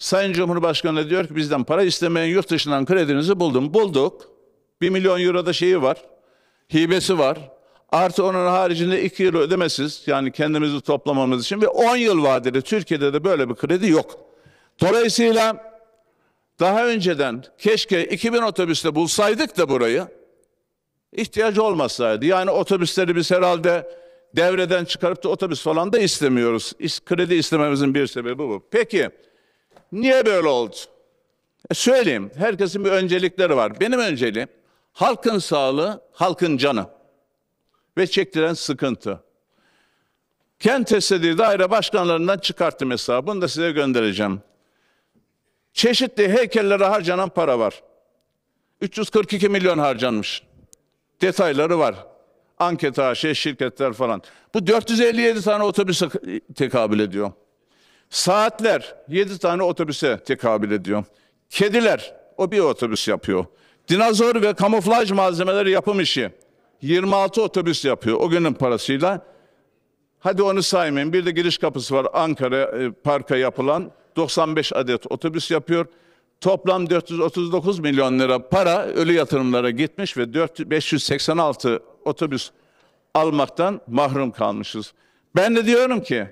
Sayın Cumhurbaşkanı diyor ki bizden para istemeyen yurt dışından kredinizi buldum. Bulduk. 1 milyon euro da şeyi var. Hibesi var. Artı onun haricinde 2 yıl ödemesiz. Yani kendimizi toplamamız için ve 10 yıl vadeli Türkiye'de de böyle bir kredi yok. Dolayısıyla daha önceden keşke 2000 otobüste bulsaydık da burayı ihtiyacı olmasaydı. Yani otobüsleri biz herhalde devreden çıkarıp da otobüs falan da istemiyoruz. Kredi istememizin bir sebebi bu. Peki Niye böyle oldu? E söyleyeyim, herkesin bir öncelikleri var. Benim önceliğim halkın sağlığı, halkın canı ve çektiren sıkıntı. Kent istediği daire başkanlarından çıkarttım hesabı. Bunu da size göndereceğim. Çeşitli heykellere harcanan para var. 342 milyon harcanmış. Detayları var. Anket aşı, şirketler falan. Bu 457 tane otobüse tekabül ediyor. Saatler 7 tane otobüse tekabül ediyor. Kediler o bir otobüs yapıyor. Dinozor ve kamuflaj malzemeleri yapım işi 26 otobüs yapıyor o günün parasıyla. Hadi onu saymayın. Bir de giriş kapısı var Ankara e, Park'a yapılan 95 adet otobüs yapıyor. Toplam 439 milyon lira para ölü yatırımlara gitmiş ve 4, 586 otobüs almaktan mahrum kalmışız. Ben de diyorum ki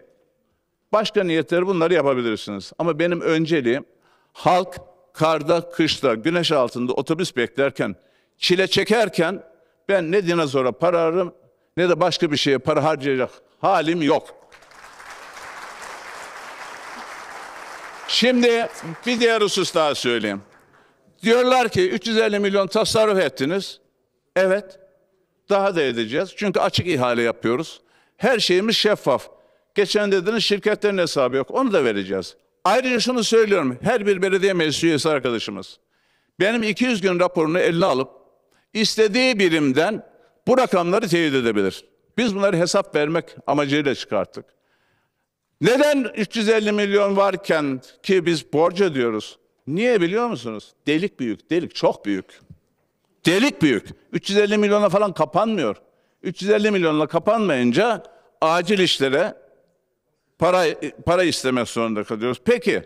Başka niyetleri bunları yapabilirsiniz. Ama benim önceliğim halk karda, kışta, güneş altında otobüs beklerken, çile çekerken ben ne dinozora para ararım ne de başka bir şeye para harcayacak halim yok. Şimdi bir diğer husus daha söyleyeyim. Diyorlar ki 350 milyon tasarruf ettiniz. Evet. Daha da edeceğiz. Çünkü açık ihale yapıyoruz. Her şeyimiz şeffaf. Geçen dediniz şirketlerin hesabı yok. Onu da vereceğiz. Ayrıca şunu söylüyorum. Her bir belediye meclis üyesi arkadaşımız. Benim 200 gün raporunu eline alıp istediği birimden bu rakamları teyit edebilir. Biz bunları hesap vermek amacıyla çıkarttık. Neden 350 milyon varken ki biz borca diyoruz? Niye biliyor musunuz? Delik büyük, delik çok büyük. Delik büyük. 350 milyona falan kapanmıyor. 350 milyonla kapanmayınca acil işlere para para istemek zorunda kalıyoruz. Peki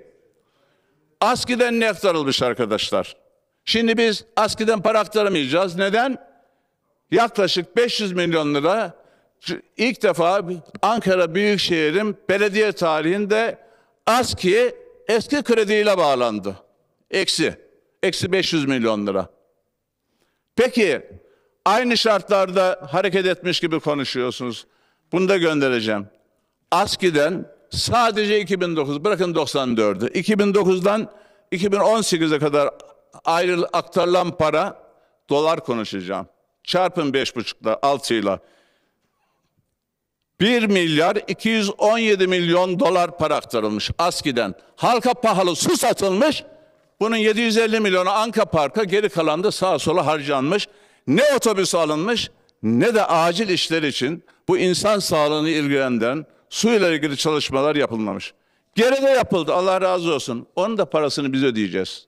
askiden ne aktarılmış arkadaşlar? Şimdi biz askiden para aktaramayacağız. Neden? Yaklaşık 500 milyon lira ilk defa Ankara Büyükşehir'in belediye tarihinde ASKİ eski krediyle bağlandı. Eksi. Eksi 500 milyon lira. Peki aynı şartlarda hareket etmiş gibi konuşuyorsunuz. Bunu da göndereceğim. ASKİ'den sadece 2009, bırakın 94'ü, 2009'dan 2018'e kadar ayrı aktarılan para, dolar konuşacağım. Çarpın 5,5'la, 6'yla. 1 milyar 217 milyon dolar para aktarılmış ASKİ'den. Halka pahalı su satılmış. Bunun 750 milyonu Anka Park'a geri kalan da sağa sola harcanmış. Ne otobüs alınmış ne de acil işler için bu insan sağlığını ilgilendiren Su ile ilgili çalışmalar yapılmamış. Geri de yapıldı Allah razı olsun. Onun da parasını biz ödeyeceğiz.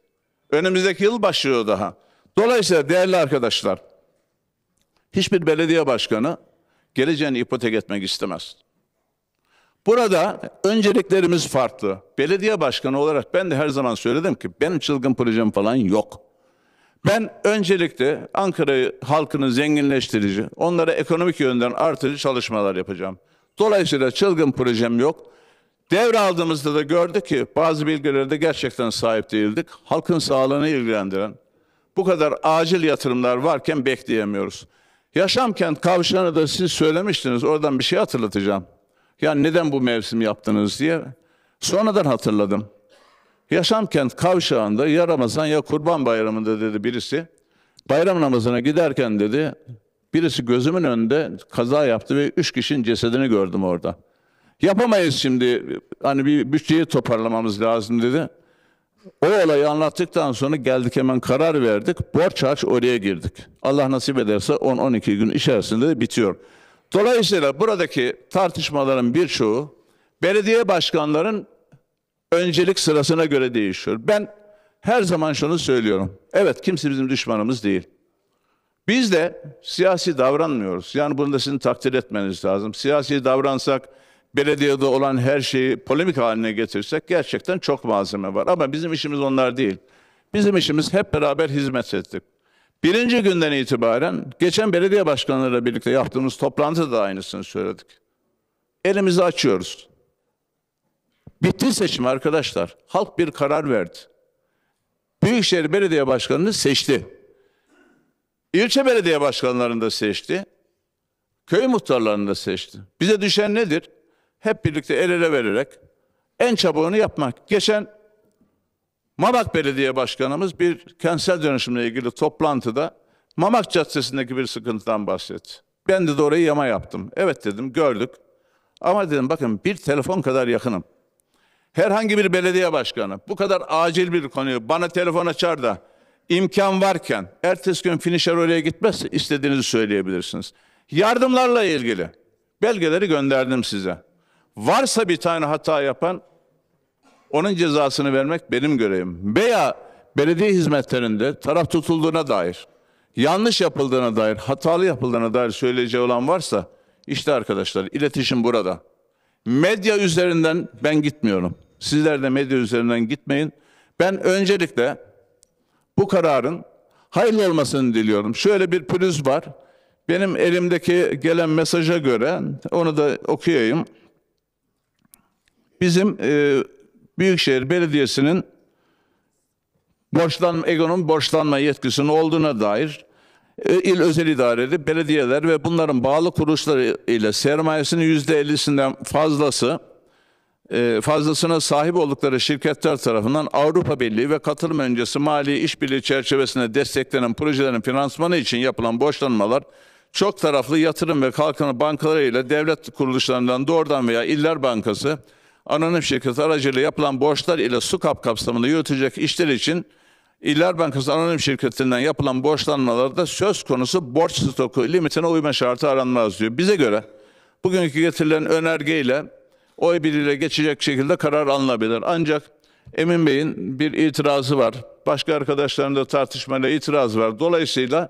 Önümüzdeki yıl başlıyor daha. Dolayısıyla değerli arkadaşlar, hiçbir belediye başkanı geleceğini ipotek etmek istemez. Burada önceliklerimiz farklı. Belediye başkanı olarak ben de her zaman söyledim ki benim çılgın projem falan yok. Ben öncelikle Ankara'yı halkını zenginleştirici, onlara ekonomik yönden artırıcı çalışmalar yapacağım. Dolayısıyla çılgın projem yok. Devraldığımızda da gördük ki bazı bilgilerde gerçekten sahip değildik. Halkın sağlığını ilgilendiren bu kadar acil yatırımlar varken bekleyemiyoruz. Yaşam kent kavşağını da siz söylemiştiniz. Oradan bir şey hatırlatacağım. Yani neden bu mevsim yaptınız diye. Sonradan hatırladım. Yaşam kent kavşağında ya Ramazan ya Kurban Bayramı'nda dedi birisi. Bayram namazına giderken dedi Birisi gözümün önünde kaza yaptı ve üç kişinin cesedini gördüm orada. Yapamayız şimdi hani bir bütçeyi toparlamamız lazım dedi. O olayı anlattıktan sonra geldik hemen karar verdik. Borç harç oraya girdik. Allah nasip ederse 10-12 gün içerisinde de bitiyor. Dolayısıyla buradaki tartışmaların birçoğu belediye başkanların öncelik sırasına göre değişiyor. Ben her zaman şunu söylüyorum. Evet kimse bizim düşmanımız değil. Biz de siyasi davranmıyoruz. Yani bunu da sizin takdir etmeniz lazım. Siyasi davransak, belediyede olan her şeyi polemik haline getirsek gerçekten çok malzeme var. Ama bizim işimiz onlar değil. Bizim işimiz hep beraber hizmet ettik. Birinci günden itibaren geçen belediye başkanlarıyla birlikte yaptığımız toplantıda da aynısını söyledik. Elimizi açıyoruz. Bitti seçim arkadaşlar. Halk bir karar verdi. Büyükşehir Belediye Başkanı'nı seçti. İlçe belediye başkanlarını da seçti. Köy muhtarlarını da seçti. Bize düşen nedir? Hep birlikte el ele vererek en çabuğunu yapmak. Geçen Mamak Belediye Başkanımız bir kentsel dönüşümle ilgili toplantıda Mamak Caddesi'ndeki bir sıkıntıdan bahsetti. Ben de, de orayı yama yaptım. Evet dedim gördük. Ama dedim bakın bir telefon kadar yakınım. Herhangi bir belediye başkanı bu kadar acil bir konuyu bana telefon açar da imkan varken ertesi gün finisher oraya gitmezse istediğinizi söyleyebilirsiniz. Yardımlarla ilgili belgeleri gönderdim size. Varsa bir tane hata yapan onun cezasını vermek benim görevim. Veya belediye hizmetlerinde taraf tutulduğuna dair, yanlış yapıldığına dair, hatalı yapıldığına dair söyleyeceği olan varsa işte arkadaşlar iletişim burada. Medya üzerinden ben gitmiyorum. Sizler de medya üzerinden gitmeyin. Ben öncelikle bu kararın hayırlı olmasını diliyorum. Şöyle bir pürüz var. Benim elimdeki gelen mesaja göre onu da okuyayım. Bizim e, Büyükşehir Belediyesi'nin borçlanma, EGO'nun borçlanma yetkisinin olduğuna dair e, il özel idareleri, belediyeler ve bunların bağlı kuruluşları ile sermayesinin yüzde %50'sinden fazlası ee, fazlasına sahip oldukları şirketler tarafından Avrupa Birliği ve katılım öncesi mali işbirliği çerçevesinde desteklenen projelerin finansmanı için yapılan borçlanmalar çok taraflı yatırım ve kalkınma bankalarıyla devlet kuruluşlarından doğrudan veya iller Bankası anonim şirket aracıyla yapılan borçlar ile SUKAP kapsamında yürütecek işler için iller Bankası anonim şirketinden yapılan borçlanmalarda söz konusu borç stoku limitine uyma şartı aranmaz diyor. Bize göre bugünkü getirilen önergeyle oy birliğiyle geçecek şekilde karar alınabilir. Ancak Emin Bey'in bir itirazı var. Başka arkadaşların da tartışmayla itiraz var. Dolayısıyla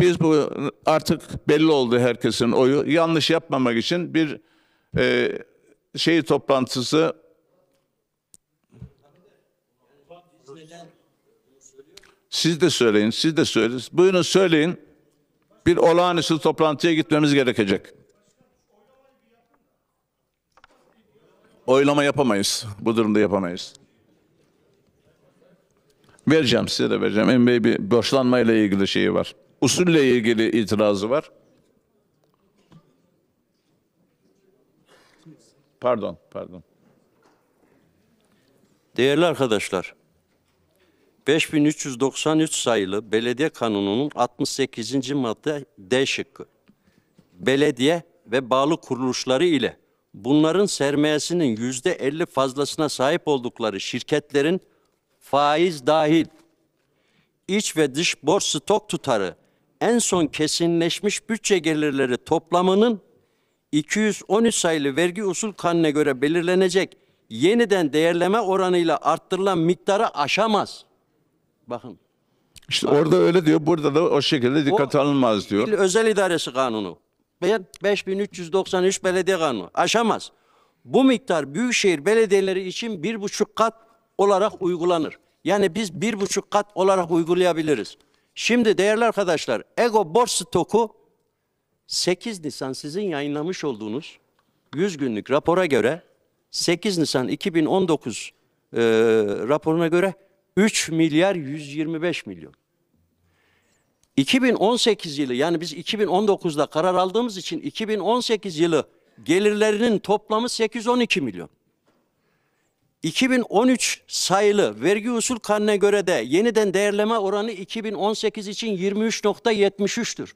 biz bu artık belli oldu herkesin oyu. Yanlış yapmamak için bir e, şey toplantısı Siz de söyleyin, siz de söyleyin. Buyurun söyleyin. Bir olağanüstü toplantıya gitmemiz gerekecek. oylama yapamayız. Bu durumda yapamayız. Vereceğim size de vereceğim. NBA bir borçlanmayla ilgili şeyi var. Usulle ilgili itirazı var. Pardon, pardon. Değerli arkadaşlar, 5393 sayılı belediye kanununun 68. madde D şıkkı. Belediye ve bağlı kuruluşları ile bunların sermayesinin yüzde elli fazlasına sahip oldukları şirketlerin faiz dahil iç ve dış borç stok tutarı en son kesinleşmiş bütçe gelirleri toplamının 213 sayılı vergi usul kanuna göre belirlenecek yeniden değerleme oranıyla arttırılan miktarı aşamaz. Bakın. İşte orada öyle diyor, burada da o şekilde dikkat alınmaz diyor. İl Özel idaresi Kanunu. 5393 belediye kanunu aşamaz. Bu miktar büyükşehir belediyeleri için bir buçuk kat olarak uygulanır. Yani biz bir buçuk kat olarak uygulayabiliriz. Şimdi değerli arkadaşlar ego borç stoku 8 Nisan sizin yayınlamış olduğunuz 100 günlük rapora göre 8 Nisan 2019 e, raporuna göre 3 milyar 125 milyon. 2018 yılı yani biz 2019'da karar aldığımız için 2018 yılı gelirlerinin toplamı 812 milyon. 2013 sayılı vergi usul kanuna göre de yeniden değerleme oranı 2018 için 23.73'tür.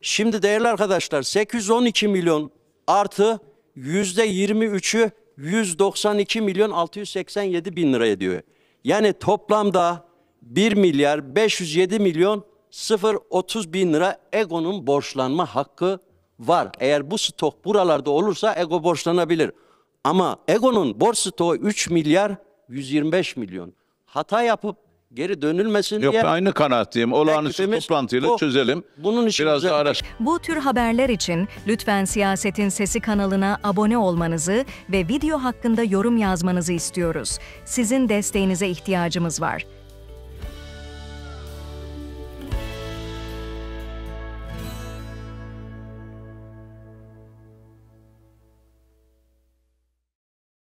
Şimdi değerli arkadaşlar 812 milyon artı yüzde %23'ü 192 milyon 687 bin lira ediyor. Yani toplamda 1 milyar 507 milyon 030 bin lira EGO'nun borçlanma hakkı var. Eğer bu stok buralarda olursa EGO borçlanabilir. Ama EGO'nun borç stoğu 3 milyar 125 milyon. Hata yapıp geri dönülmesin Yok, diye. Yok aynı kanaatteyim. Olağanüstü toplantıyla bu, çözelim. Bunun için biraz da araş. Bu tür haberler için lütfen Siyasetin Sesi kanalına abone olmanızı ve video hakkında yorum yazmanızı istiyoruz. Sizin desteğinize ihtiyacımız var.